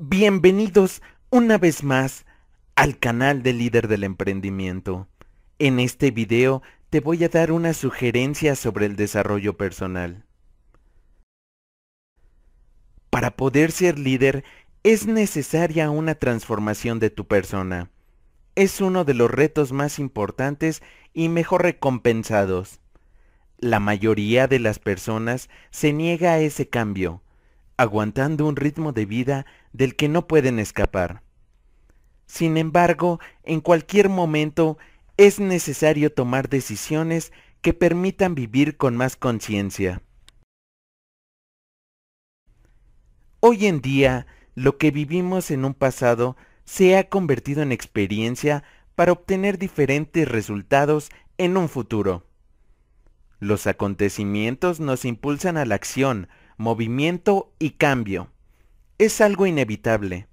Bienvenidos una vez más al canal del líder del emprendimiento. En este video te voy a dar una sugerencia sobre el desarrollo personal. Para poder ser líder es necesaria una transformación de tu persona. Es uno de los retos más importantes y mejor recompensados. La mayoría de las personas se niega a ese cambio aguantando un ritmo de vida del que no pueden escapar. Sin embargo, en cualquier momento es necesario tomar decisiones que permitan vivir con más conciencia. Hoy en día, lo que vivimos en un pasado se ha convertido en experiencia para obtener diferentes resultados en un futuro. Los acontecimientos nos impulsan a la acción, movimiento y cambio. Es algo inevitable.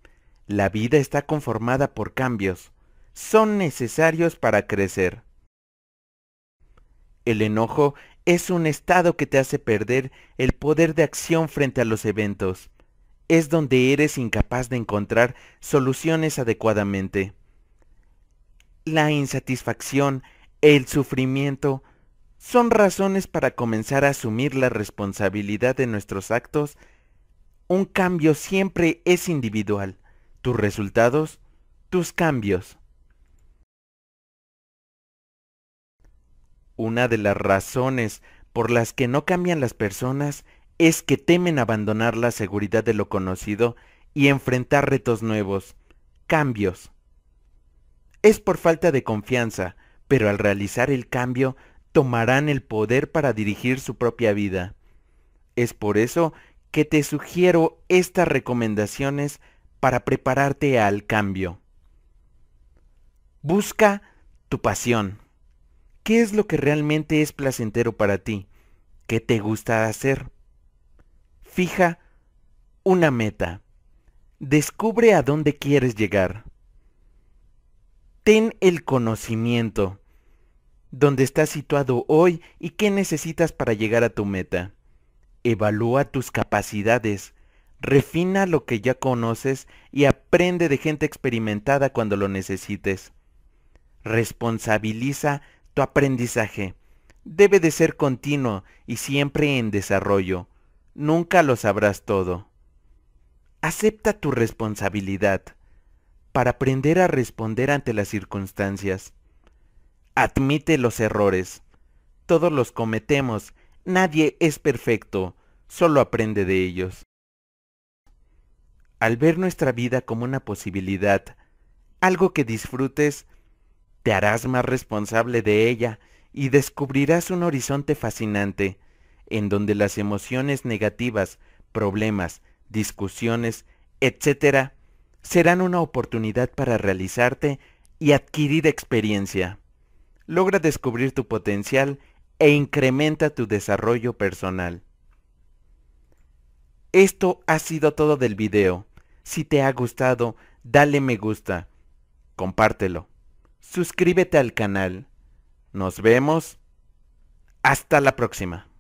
La vida está conformada por cambios. Son necesarios para crecer. El enojo es un estado que te hace perder el poder de acción frente a los eventos. Es donde eres incapaz de encontrar soluciones adecuadamente. La insatisfacción, el sufrimiento, son razones para comenzar a asumir la responsabilidad de nuestros actos, un cambio siempre es individual. Tus resultados, tus cambios. Una de las razones por las que no cambian las personas es que temen abandonar la seguridad de lo conocido y enfrentar retos nuevos, cambios. Es por falta de confianza, pero al realizar el cambio tomarán el poder para dirigir su propia vida. Es por eso que te sugiero estas recomendaciones para prepararte al cambio. Busca tu pasión. ¿Qué es lo que realmente es placentero para ti? ¿Qué te gusta hacer? Fija una meta. Descubre a dónde quieres llegar. Ten el conocimiento dónde estás situado hoy y qué necesitas para llegar a tu meta. Evalúa tus capacidades, refina lo que ya conoces y aprende de gente experimentada cuando lo necesites. Responsabiliza tu aprendizaje. Debe de ser continuo y siempre en desarrollo. Nunca lo sabrás todo. Acepta tu responsabilidad para aprender a responder ante las circunstancias. Admite los errores. Todos los cometemos. Nadie es perfecto. Solo aprende de ellos. Al ver nuestra vida como una posibilidad, algo que disfrutes, te harás más responsable de ella y descubrirás un horizonte fascinante, en donde las emociones negativas, problemas, discusiones, etc., serán una oportunidad para realizarte y adquirir experiencia logra descubrir tu potencial e incrementa tu desarrollo personal. Esto ha sido todo del video. Si te ha gustado, dale me gusta, compártelo, suscríbete al canal. Nos vemos. Hasta la próxima.